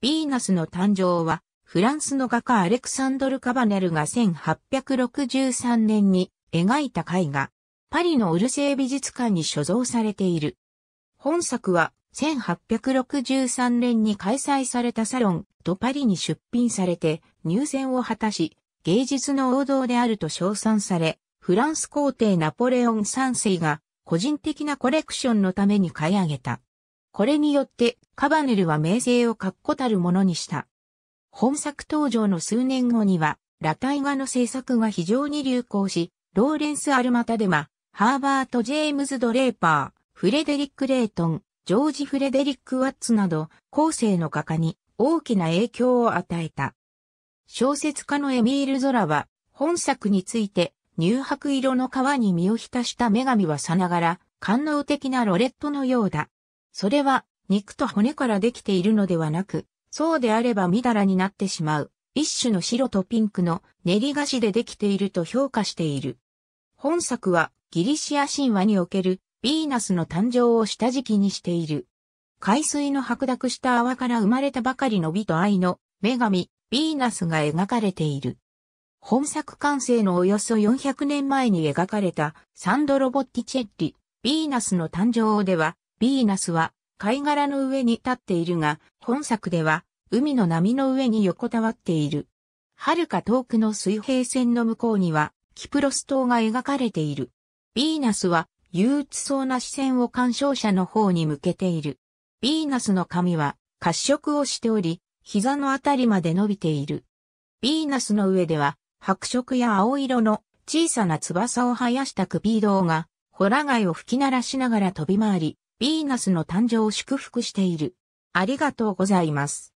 ヴィーナスの誕生は、フランスの画家アレクサンドル・カバネルが1863年に描いた絵画、パリのオルセー美術館に所蔵されている。本作は1863年に開催されたサロンとパリに出品されて入選を果たし、芸術の王道であると称賛され、フランス皇帝ナポレオン3世が個人的なコレクションのために買い上げた。これによってカバネルは名声を確固たるものにした。本作登場の数年後には、ラタイ画の制作が非常に流行し、ローレンス・アルマタデマ、ハーバート・ジェームズ・ドレーパー、フレデリック・レイトン、ジョージ・フレデリック・ワッツなど、後世の画家に大きな影響を与えた。小説家のエミール・ゾラは、本作について、乳白色の皮に身を浸した女神はさながら、官能的なロレットのようだ。それは肉と骨からできているのではなく、そうであればみだらになってしまう、一種の白とピンクの練り菓子でできていると評価している。本作はギリシア神話におけるヴィーナスの誕生を下敷きにしている。海水の白濁した泡から生まれたばかりの美と愛の女神、ヴィーナスが描かれている。本作完成のおよそ400年前に描かれたサンドロボッティチェッリ、ヴィーナスの誕生では、ヴィーナスは貝殻の上に立っているが、本作では海の波の上に横たわっている。遥か遠くの水平線の向こうには、キプロス島が描かれている。ヴィーナスは憂鬱そうな視線を鑑賞者の方に向けている。ヴィーナスの髪は褐色をしており、膝のあたりまで伸びている。ヴィーナスの上では白色や青色の小さな翼を生やしたクピードが、ホラ貝を吹き鳴らしながら飛び回り、ヴィーナスの誕生を祝福している。ありがとうございます。